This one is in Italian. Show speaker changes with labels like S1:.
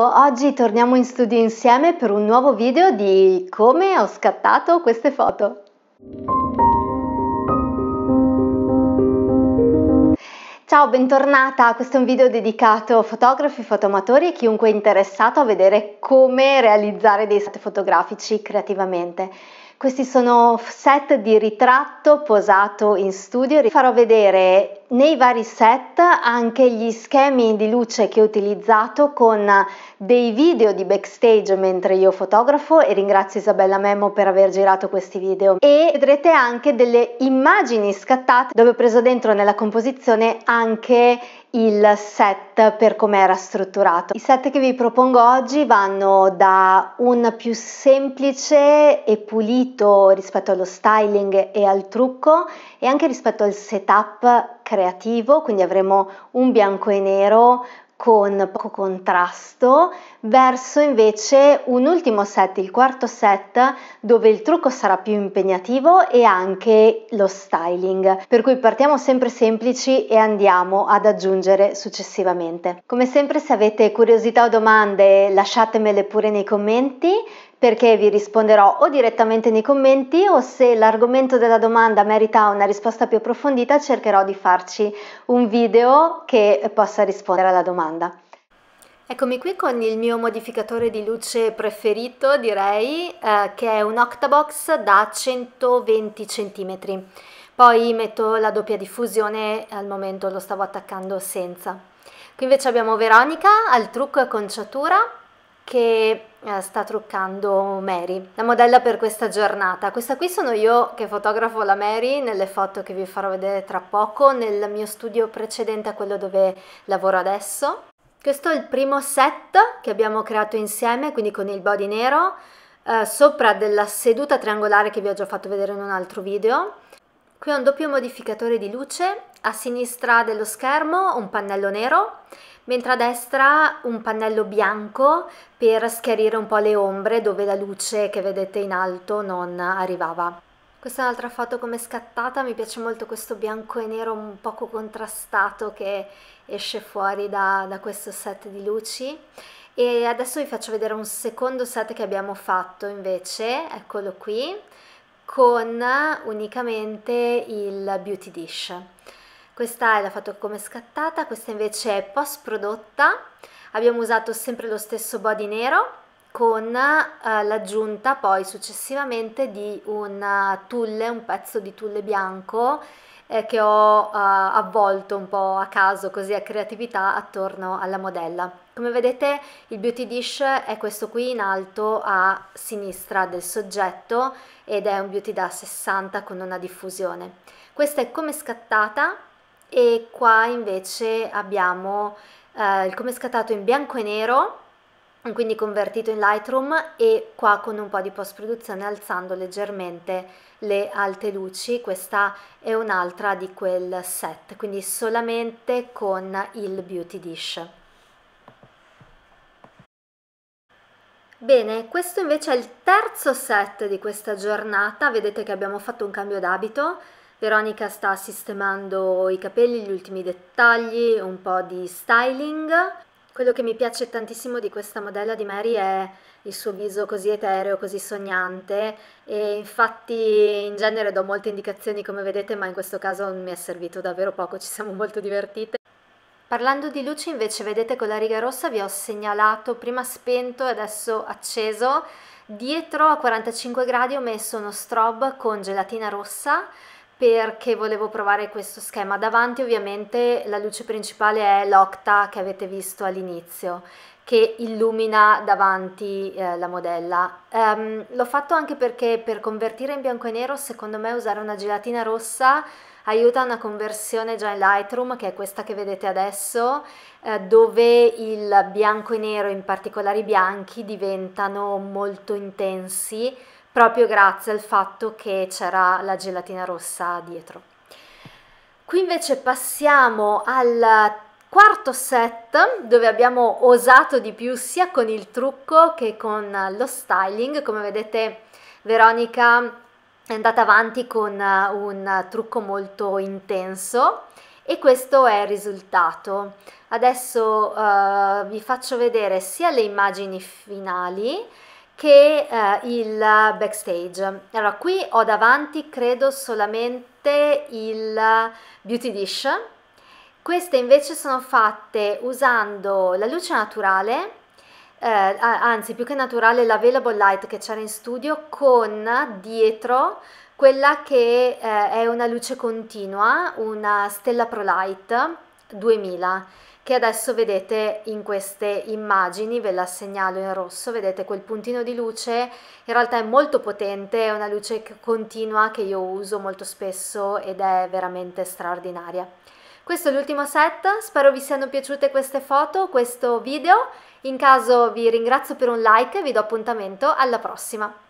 S1: Oggi torniamo in studio insieme per un nuovo video di come ho scattato queste foto. Ciao, bentornata! Questo è un video dedicato a fotografi, fotomatori e chiunque è interessato a vedere come realizzare dei set fotografici creativamente. Questi sono set di ritratto posato in studio. Vi farò vedere nei vari set anche gli schemi di luce che ho utilizzato con dei video di backstage mentre io fotografo e ringrazio Isabella Memo per aver girato questi video e vedrete anche delle immagini scattate dove ho preso dentro nella composizione anche il set per come era strutturato. I set che vi propongo oggi vanno da un più semplice e pulito ambito rispetto allo styling e al trucco e anche rispetto al setup creativo, quindi avremo un bianco e nero con poco contrasto verso invece un ultimo set, il quarto set, dove il trucco sarà più impegnativo e anche lo styling. Per cui partiamo sempre semplici e andiamo ad aggiungere successivamente. Come sempre se avete curiosità o domande lasciatemele pure nei commenti perché vi risponderò o direttamente nei commenti o se l'argomento della domanda merita una risposta più approfondita cercherò di farci un video che possa rispondere alla domanda. Eccomi qui con il mio modificatore di luce preferito direi eh, che è un Octabox da 120 cm. Poi metto la doppia diffusione, al momento lo stavo attaccando senza. Qui invece abbiamo Veronica al trucco e conciatura che eh, sta truccando Mary, la modella per questa giornata. Questa qui sono io che fotografo la Mary nelle foto che vi farò vedere tra poco nel mio studio precedente a quello dove lavoro adesso. Questo è il primo set che abbiamo creato insieme, quindi con il body nero, eh, sopra della seduta triangolare che vi ho già fatto vedere in un altro video. Qui ho un doppio modificatore di luce a sinistra dello schermo un pannello nero, mentre a destra un pannello bianco per schiarire un po' le ombre dove la luce che vedete in alto non arrivava. Questa è un'altra foto come scattata, mi piace molto questo bianco e nero un poco contrastato che esce fuori da, da questo set di luci. E adesso vi faccio vedere un secondo set che abbiamo fatto invece, eccolo qui, con unicamente il Beauty Dish questa è la fatto come scattata, questa invece è post prodotta, abbiamo usato sempre lo stesso body nero con eh, l'aggiunta poi successivamente di un eh, tulle, un pezzo di tulle bianco eh, che ho eh, avvolto un po' a caso, così a creatività, attorno alla modella. Come vedete il beauty dish è questo qui in alto a sinistra del soggetto ed è un beauty da 60 con una diffusione. Questa è come scattata, e qua invece abbiamo eh, il come scattato in bianco e nero quindi convertito in Lightroom e qua con un po' di post produzione alzando leggermente le alte luci questa è un'altra di quel set quindi solamente con il beauty dish Bene, questo invece è il terzo set di questa giornata, vedete che abbiamo fatto un cambio d'abito, Veronica sta sistemando i capelli, gli ultimi dettagli, un po' di styling. Quello che mi piace tantissimo di questa modella di Mary è il suo viso così etereo, così sognante e infatti in genere do molte indicazioni come vedete ma in questo caso mi è servito davvero poco, ci siamo molto divertite. Parlando di luci invece vedete con la riga rossa vi ho segnalato prima spento e adesso acceso, dietro a 45 gradi ho messo uno strobe con gelatina rossa perché volevo provare questo schema. Davanti ovviamente la luce principale è l'octa che avete visto all'inizio che illumina davanti eh, la modella. Um, l'ho fatto anche perché per convertire in bianco e nero secondo me usare una gelatina rossa aiuta una conversione già in Lightroom che è questa che vedete adesso eh, dove il bianco e nero in particolare i bianchi diventano molto intensi proprio grazie al fatto che c'era la gelatina rossa dietro. Qui invece passiamo al quarto set dove abbiamo osato di più sia con il trucco che con lo styling, come vedete Veronica è andata avanti con un trucco molto intenso e questo è il risultato. Adesso uh, vi faccio vedere sia le immagini finali che eh, il backstage. Allora, qui ho davanti credo solamente il beauty dish. Queste invece sono fatte usando la luce naturale, eh, anzi più che naturale l'available light che c'era in studio con dietro quella che eh, è una luce continua, una stella pro light 2000 che adesso vedete in queste immagini, ve la segnalo in rosso, vedete quel puntino di luce, in realtà è molto potente, è una luce continua che io uso molto spesso ed è veramente straordinaria. Questo è l'ultimo set, spero vi siano piaciute queste foto, questo video, in caso vi ringrazio per un like e vi do appuntamento alla prossima.